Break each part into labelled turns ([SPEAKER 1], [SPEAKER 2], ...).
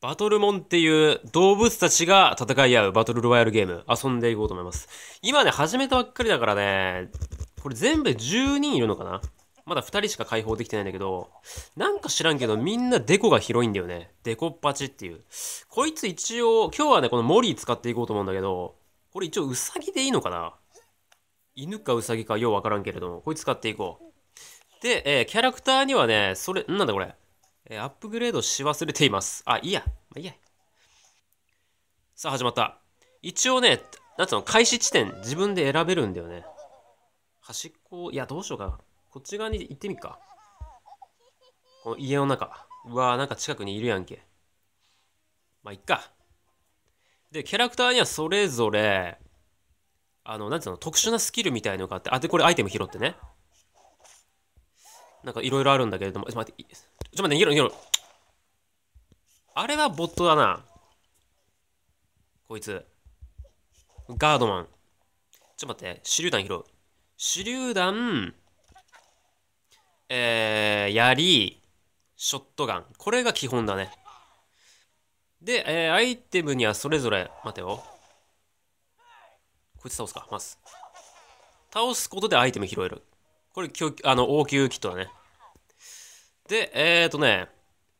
[SPEAKER 1] バトルモンっていう動物たちが戦い合うバトルロワイヤルゲーム遊んでいこうと思います。今ね、始めたばっかりだからね、これ全部10人いるのかなまだ2人しか解放できてないんだけど、なんか知らんけどみんなデコが広いんだよね。デコパチっていう。こいつ一応、今日はね、このモリー使っていこうと思うんだけど、これ一応ウサギでいいのかな犬かウサギかようわからんけれども、こいつ使っていこう。で、えー、キャラクターにはね、それ、なんだこれ。えー、アップグレードし忘れています。あ、いいや。まあ、いいや。さあ、始まった。一応ね、なんつうの、開始地点、自分で選べるんだよね。端っこ、いや、どうしようかな。こっち側に行ってみっか。この家の中。うわー、なんか近くにいるやんけ。まあ、いっか。で、キャラクターにはそれぞれ、あの、なんつうの、特殊なスキルみたいのがあって、あ、で、これアイテム拾ってね。なんかいろいろあるんだけれども、ちょっと待って、ちょっと待って、逃げろ逃げろ。あれはボットだな。こいつ。ガードマン。ちょっと待って、手榴弾拾う。手榴弾、えー、槍、ショットガン。これが基本だね。で、えー、アイテムにはそれぞれ、待てよ。こいつ倒すか、まず。倒すことでアイテム拾える。これ、あの、応急キットだね。で、えっ、ー、とね、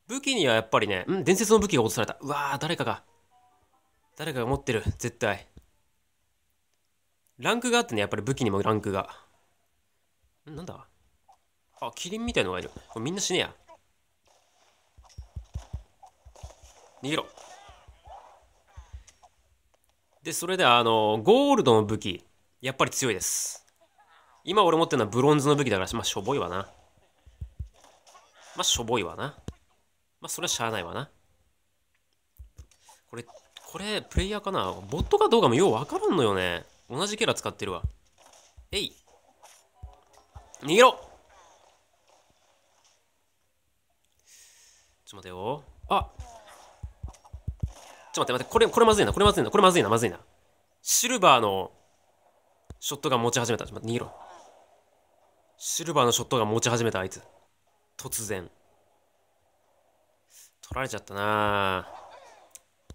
[SPEAKER 1] 武器にはやっぱりね、うん、伝説の武器が落とされた。うわー、誰かが、誰かが持ってる、絶対。ランクがあってね、やっぱり武器にもランクが。んなんだあ、キリンみたいのがいる。これみんな死ねや。逃げろ。で、それで、あの、ゴールドの武器、やっぱり強いです。今俺持ってるのはブロンズの武器だから、まあ、しょぼいわな。まあ、しょぼいわな。まあ、それはしゃあないわな。これ、これ、プレイヤーかなボットかどうかもようわからんのよね。同じキャラ使ってるわ。えい。逃げろちょっと待てよ。あちょっと待って待って、これ、これまずいな、これまずいな、これまずいな、まずいな。シルバーのショットガン持ち始めた。ちょっと待って、逃げろ。シルバーのショットが持ち始めたあいつ突然取られちゃったな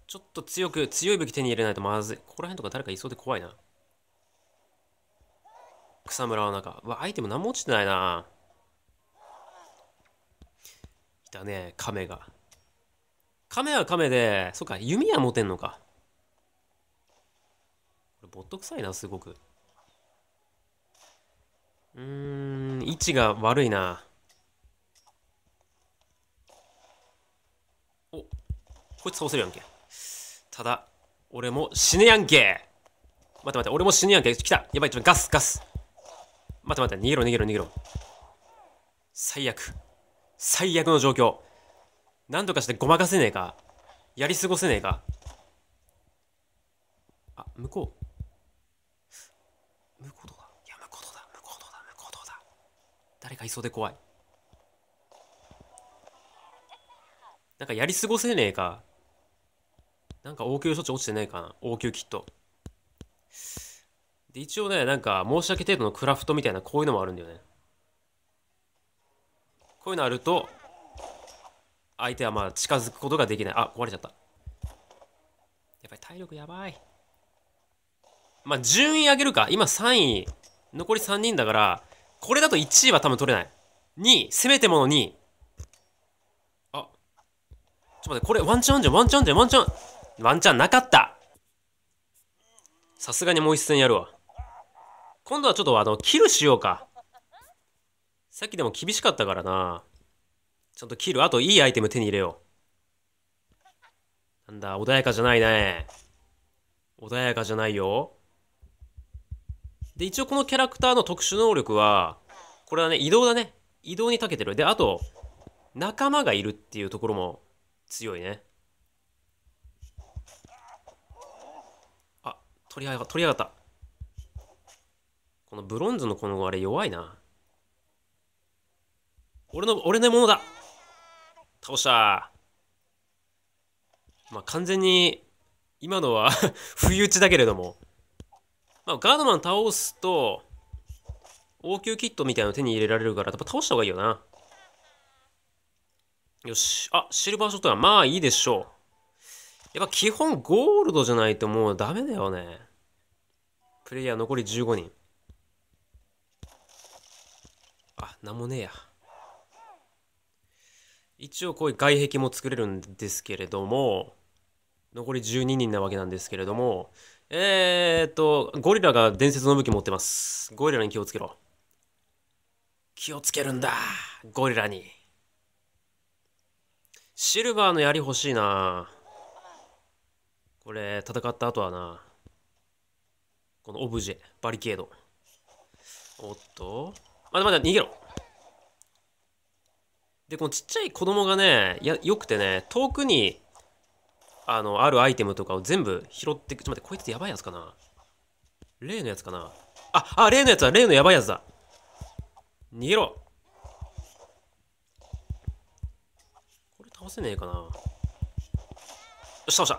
[SPEAKER 1] ちょっと強く強い武器手に入れないとまずいここら辺とか誰かいそうで怖いな草むらの中うわアイテム何も落ちてないないたね亀が亀は亀でそっか弓矢持てんのかこれボット臭いなすごくうん位置が悪いな。お、こいつ倒せるやんけ。ただ、俺も死ねやんけ。待って待って、俺も死ねやんけ。来た。やばい、ちょっとガス、ガス。待って待って、逃げろ、逃げろ、逃げろ。最悪。最悪の状況。何とかしてごまかせねえか。やり過ごせねえか。あ、向こう。誰かいそうで怖いなんかやり過ごせねえかなんか応急処置落ちてないかな応急キットで一応ねなんか申し訳程度のクラフトみたいなこういうのもあるんだよねこういうのあると相手はまあ近づくことができないあ壊れちゃったやっぱり体力やばいまあ順位上げるか今3位残り3人だからこれだと1位は多分取れない。2位、せめてもの2位。あ、ちょっと待って、これワンチャンじゃん、ワンチャンじゃん、ワンチャン。ワンチャンなかったさすがにもう一戦やるわ。今度はちょっとあの、キルしようか。さっきでも厳しかったからな。ちゃんとキル、あといいアイテム手に入れよう。なんだ、穏やかじゃないね。穏やかじゃないよ。で、一応このキャラクターの特殊能力は、これはね、移動だね。移動に長けてる。で、あと、仲間がいるっていうところも強いね。あ、取り上が取り上がった。このブロンズのこのあれ弱いな。俺の、俺のものだ倒したまあ完全に、今のは 不意打ちだけれども、まあ、ガードマン倒すと、応急キットみたいなの手に入れられるから、やっぱ倒した方がいいよな。よし。あ、シルバーショットガン。まあいいでしょう。やっぱ基本ゴールドじゃないともうダメだよね。プレイヤー残り15人。あ、なんもねえや。一応こういう外壁も作れるんですけれども、残り12人なわけなんですけれども、えー、っと、ゴリラが伝説の武器持ってます。ゴリラに気をつけろ。気をつけるんだ、ゴリラに。シルバーの槍欲しいな。これ、戦った後はな。このオブジェ、バリケード。おっと。まだまだ逃げろ。で、このちっちゃい子供がね、や、よくてね、遠くにあの、あるアイテムとかを全部拾っていく。ちょっと待って、こいつやばいやつかな例のやつかなあ、あ、例のやつだ例のやばいやつだ逃げろこれ倒せねえかなよし、倒した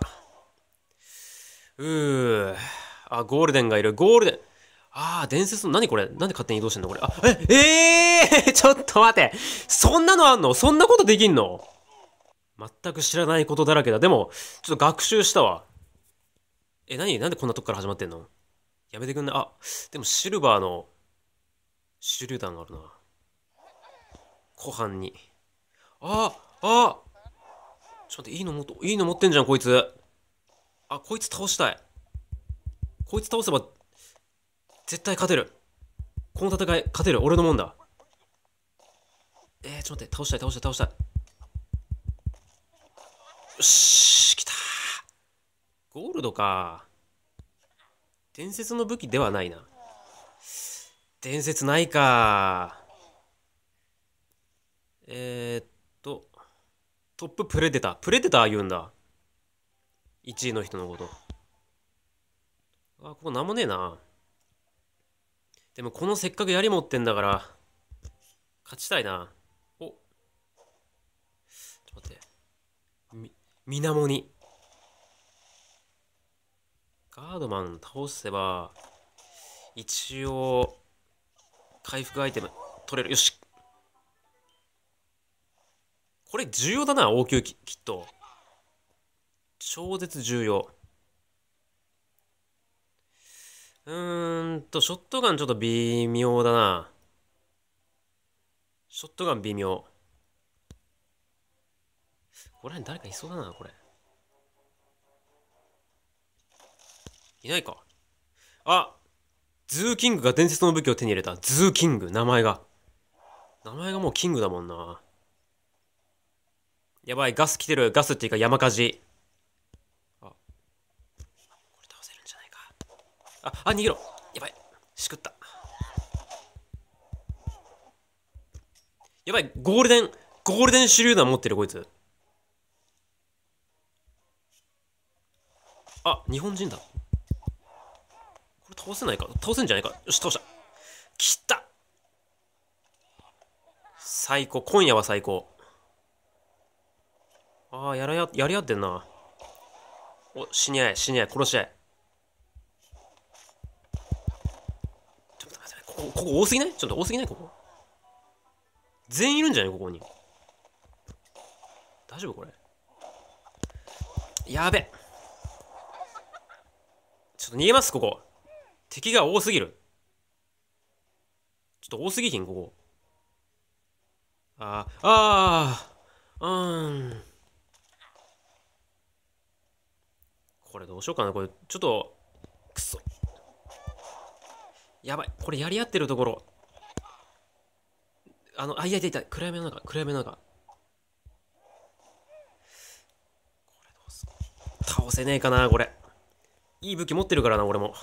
[SPEAKER 1] うー。あ、ゴールデンがいる。ゴールデン。ああ、伝説の、何これなんで勝手に移動してんのこれ。あ、え、ええー、ちょっと待って。そんなのあんのそんなことできんの全く知らないことだらけだ。でも、ちょっと学習したわ。え、何なんでこんなとこから始まってんのやめてくんない。あ、でもシルバーの手榴弾があるな。湖畔に。ああちょっと待って、いいの持っと、いいの持ってんじゃん、こいつ。あ、こいつ倒したい。こいつ倒せば、絶対勝てる。この戦い、勝てる。俺のもんだ。えー、ちょっと待って、倒したい、倒したい、倒したい。よし、来た。ゴールドか。伝説の武器ではないな。伝説ないか。えー、っと、トッププレデター。プレデター言うんだ。1位の人のこと。あ、ここなんもねえな。でもこのせっかく槍持ってんだから、勝ちたいな。おちょっと待って。水面に。ガードマン倒せば、一応、回復アイテム取れる。よし。これ重要だな、応急ききっと。超絶重要。うーんと、ショットガンちょっと微妙だな。ショットガン微妙。こら辺誰かいそうだな、これ。いないか。あズーキングが伝説の武器を手に入れた。ズーキング、名前が。名前がもうキングだもんな。やばい、ガス来てる。ガスっていうか山火事。あ、これ倒せるんじゃないか。あ、あ、逃げろ。やばい。しくった。やばい、ゴールデン、ゴールデン手榴弾持ってる、こいつ。あ日本人だこれ倒せないか倒せんじゃないかよし倒したきた最高今夜は最高ああやらややり合ってんなお死に合い死に合い殺し合いちょっと待ってここここ多すぎないちょっと多すぎないここ全員いるんじゃないここに大丈夫これやべちょっと逃げます、ここ。敵が多すぎる。ちょっと多すぎひん、ここ。あー、あー、うーん。これどうしようかな、これ。ちょっと、くそ。やばい、これやり合ってるところ。あの、あ、いやいやいや、暗闇の中、暗闇の中。倒せねえかな、これ。いい武器持ってるからな、俺も。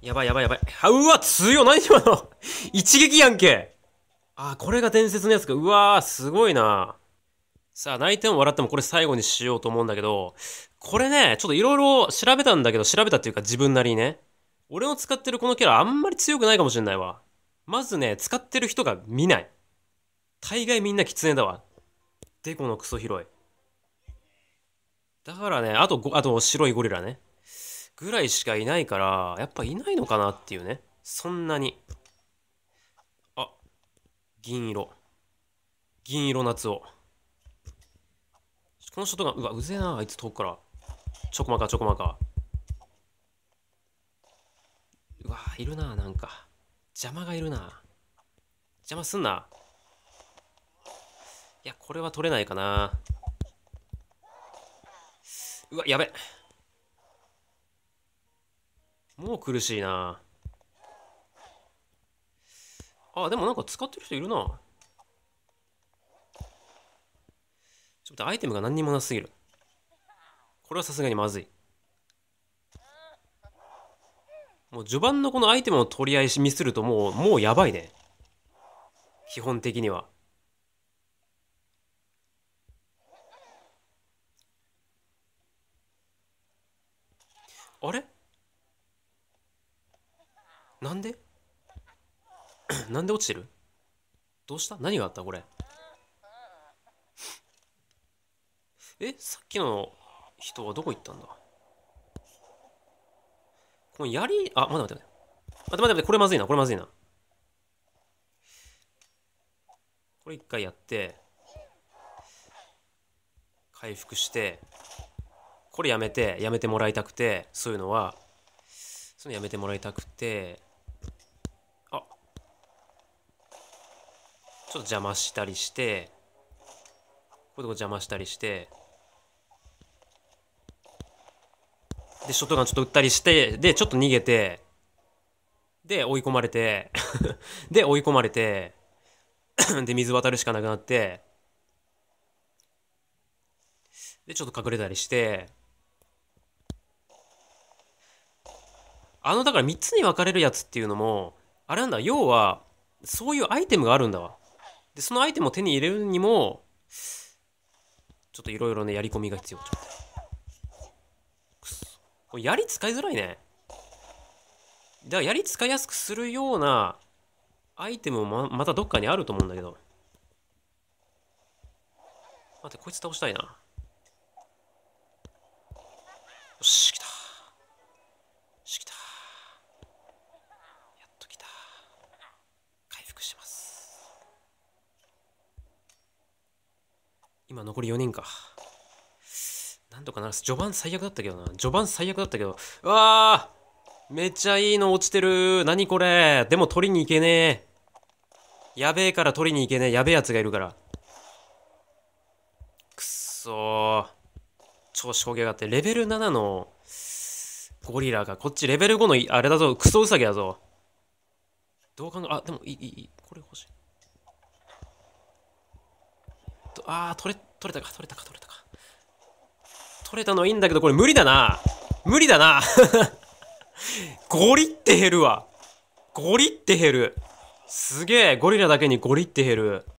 [SPEAKER 1] やばいやばいやばい。あ、うわ、強い何今の 一撃やんけあ、これが伝説のやつか。うわー、すごいな。さあ、泣いても笑ってもこれ最後にしようと思うんだけど、これね、ちょっといろいろ調べたんだけど、調べたっていうか自分なりにね。俺の使ってるこのキャラあんまり強くないかもしれないわ。まずね、使ってる人が見ない。大概みんな狐だわ。デコのクソ広い。だからね、あと、あと白いゴリラね。ぐらいしかいないから、やっぱいないのかなっていうね。そんなに。あ、銀色。銀色夏を。このショットガン、うわ、うぜえな、あいつ遠くから。ちょこまか、ちょこまか。うわ、いるな、なんか。邪魔がいるな。邪魔すんな。いや、これは取れないかな。うわ、やべ。もう苦しいな。あ、でもなんか使ってる人いるな。ちょっとアイテムが何にもなすぎる。これはさすがにまずい。もう序盤のこのアイテムの取り合いミスるともう、もうやばいね。基本的には。あれなんで なんで落ちてるどうした何があったこれえさっきの人はどこ行ったんだこの槍あまだ待って待って待って待ってこれまずいなこれまずいなこれ一回やって回復してこれやめてやめてもらいたくてそういうのはそのやめてもらいたくてあちょっと邪魔したりしてここ邪魔したりしてでショットガンちょっと撃ったりしてでちょっと逃げてで追い込まれて で追い込まれて で水渡るしかなくなってでちょっと隠れたりしてあのだから3つに分かれるやつっていうのもあれなんだ要はそういうアイテムがあるんだわでそのアイテムを手に入れるにもちょっといろいろねやり込みが必要ちょっとくこれやり使いづらいねだからやり使いやすくするようなアイテムもままたどっかにあると思うんだけど待ってこいつ倒したいなよし来た今残り4人か。なんとかならす。序盤最悪だったけどな。序盤最悪だったけど。うわーめっちゃいいの落ちてる。何これでも取りに行けねえ。やべえから取りに行けねえ。やべえやつがいるから。くっそー。超衝撃があって。レベル7のゴリラが、こっちレベル5のあれだぞ。クソウサギだぞ。どう考え、あ、でもいい、いい、これ欲しい。と、ああ、取れ、取れたか、取れたか、取れたか。取れたのはいいんだけど、これ無理だな。無理だな。ゴリって減るわ。ゴリって減る。すげえ、ゴリラだけにゴリって減る。